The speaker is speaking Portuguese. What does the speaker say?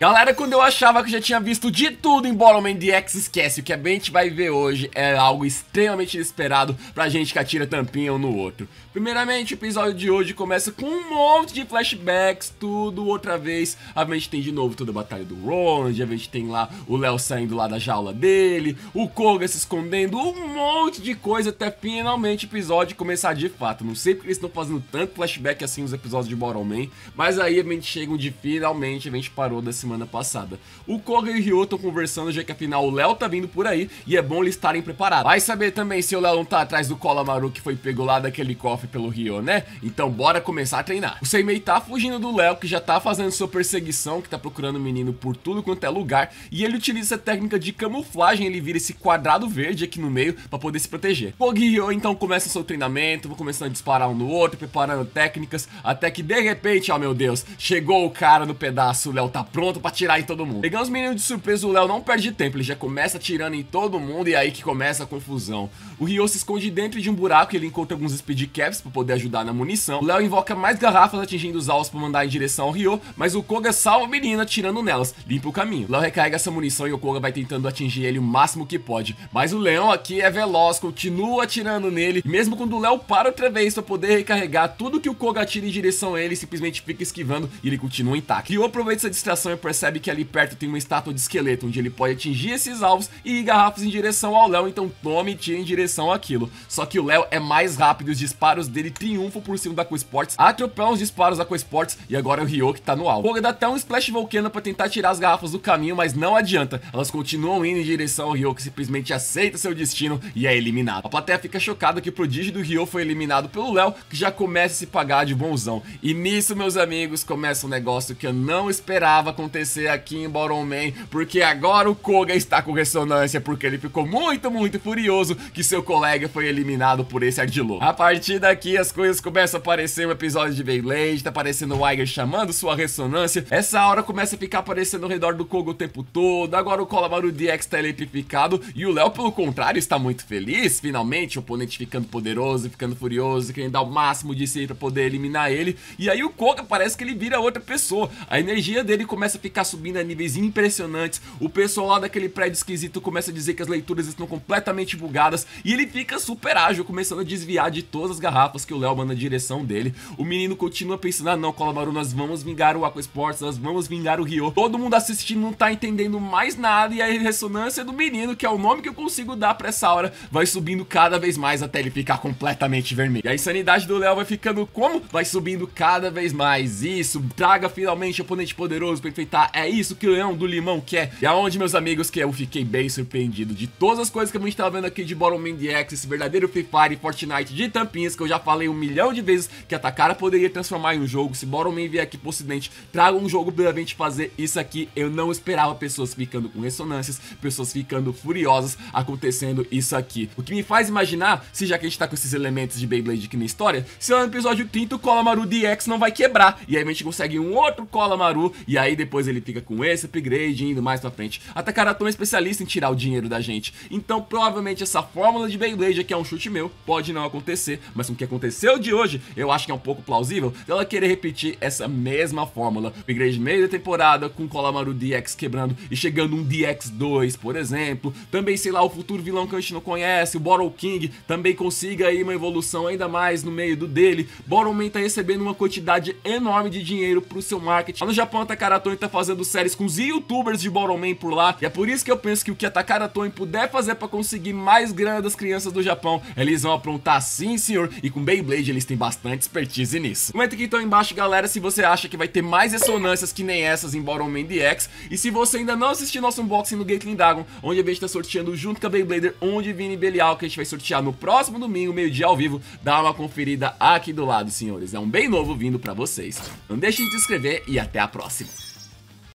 Galera, quando eu achava que eu já tinha visto de tudo em Borrowman DX, esquece. O que a gente vai ver hoje é algo extremamente inesperado pra gente que atira tampinha um no outro. Primeiramente, o episódio de hoje começa com um monte de flashbacks, tudo outra vez. A gente tem de novo toda a batalha do Ronald, a gente tem lá o Léo saindo lá da jaula dele, o Koga se escondendo, um monte de coisa até finalmente o episódio começar de fato. Não sei porque eles estão fazendo tanto flashback assim nos episódios de Borrowman, mas aí a gente chega onde finalmente a gente parou desse semana passada. O Koga e o Ryo estão conversando, já que afinal o Léo tá vindo por aí e é bom eles estarem preparados. Vai saber também se o Léo não tá atrás do Colamaru que foi pego lá daquele cofre pelo Ryo, né? Então bora começar a treinar. O Seimei tá fugindo do Léo, que já tá fazendo sua perseguição, que tá procurando o menino por tudo quanto é lugar, e ele utiliza a técnica de camuflagem, ele vira esse quadrado verde aqui no meio para poder se proteger. Koga e Ryo então começam seu treinamento, vão começando a disparar um no outro, preparando técnicas, até que de repente, ó oh meu Deus, chegou o cara no pedaço, o Léo tá pronto pronto pra tirar em todo mundo. Pegando os meninos de surpresa, o Léo não perde tempo, ele já começa atirando em todo mundo e é aí que começa a confusão. O Ryo se esconde dentro de um buraco e ele encontra alguns speed caps pra poder ajudar na munição. O Léo invoca mais garrafas atingindo os alvos pra mandar em direção ao Ryo, mas o Koga salva a menina atirando nelas, limpa o caminho. O Léo recarrega essa munição e o Koga vai tentando atingir ele o máximo que pode, mas o Leão aqui é veloz, continua atirando nele, mesmo quando o Léo para outra vez pra poder recarregar tudo que o Koga atira em direção a ele, simplesmente fica esquivando e ele continua intacto. Ryo aproveita essa distração e percebe que ali perto tem uma estátua de esqueleto onde ele pode atingir esses alvos e ir garrafas em direção ao Léo, então tome e tira em direção àquilo. Só que o Léo é mais rápido os disparos dele triunfam por cima da Coesports, atropelam os disparos da Coesports e agora é o Ryoki tá no alvo. Koga dá até um Splash Volcano pra tentar tirar as garrafas do caminho, mas não adianta. Elas continuam indo em direção ao Ryo, que simplesmente aceita seu destino e é eliminado. A plateia fica chocada que o prodígio do Ryo foi eliminado pelo Léo, que já começa a se pagar de bonzão. E nisso, meus amigos, começa um negócio que eu não esperava acontecer acontecer aqui em Boromém, porque agora o Koga está com ressonância, porque ele ficou muito, muito furioso que seu colega foi eliminado por esse Ardilô. A partir daqui as coisas começam a aparecer um episódio de Beyblade, tá aparecendo o Iger chamando sua ressonância, essa aura começa a ficar aparecendo ao redor do Koga o tempo todo, agora o Colamaru DX tá eletrificado e o Léo, pelo contrário, está muito feliz, finalmente o oponente ficando poderoso, ficando furioso, querendo dar o máximo de si pra poder eliminar ele, e aí o Koga parece que ele vira outra pessoa, a energia dele começa a ficar ficar subindo a níveis impressionantes. O pessoal lá daquele prédio esquisito começa a dizer que as leituras estão completamente bugadas e ele fica super ágil, começando a desviar de todas as garrafas que o Léo manda na direção dele. O menino continua pensando: ah, não, Colabaru, nós vamos vingar o Aqua nós vamos vingar o Rio. Todo mundo assistindo não tá entendendo mais nada e a ressonância do menino, que é o nome que eu consigo dar pra essa hora, vai subindo cada vez mais até ele ficar completamente vermelho. E a insanidade do Léo vai ficando como? Vai subindo cada vez mais. Isso, traga finalmente o oponente poderoso, perfeito tá? É isso que o Leão do Limão quer. E aonde, meus amigos, que eu fiquei bem surpreendido de todas as coisas que a gente tava tá vendo aqui de Boromir X, esse verdadeiro Free Fire e Fortnite de tampinhas, que eu já falei um milhão de vezes que a Takara poderia transformar em um jogo. Se Boromir vier aqui pro ocidente, traga um jogo pra gente fazer isso aqui. Eu não esperava pessoas ficando com ressonâncias, pessoas ficando furiosas acontecendo isso aqui. O que me faz imaginar, se já que a gente tá com esses elementos de Beyblade aqui na história, se lá no episódio 30 o Colamaru DX não vai quebrar. E aí a gente consegue um outro Colamaru, e aí depois depois ele fica com esse upgrade indo mais pra frente. A Takaraton é especialista em tirar o dinheiro da gente, então provavelmente essa fórmula de Beyblade, que é um chute meu, pode não acontecer, mas com o que aconteceu de hoje, eu acho que é um pouco plausível ela querer repetir essa mesma fórmula. Upgrade meio da temporada, com Colamaru DX quebrando e chegando um DX2, por exemplo. Também, sei lá, o futuro vilão que a gente não conhece, o Bottle King, também consiga aí uma evolução ainda mais no meio do dele. Man tá recebendo uma quantidade enorme de dinheiro pro seu marketing. Lá no Japão, a Takaraton tá fazendo séries com os youtubers de Boroman por lá. E é por isso que eu penso que o que a Takara puder fazer para conseguir mais grana das crianças do Japão, eles vão aprontar sim, senhor. E com Beyblade eles têm bastante expertise nisso. Comenta aqui então embaixo, galera, se você acha que vai ter mais ressonâncias que nem essas em Boroman DX. E se você ainda não assistiu nosso unboxing no Gatling Dragon, onde a gente tá sorteando junto com a Beyblader, onde Vini Belial, que a gente vai sortear no próximo domingo, meio-dia ao vivo, dá uma conferida aqui do lado, senhores. É um bem novo vindo pra vocês. Não deixem de se inscrever e até a próxima.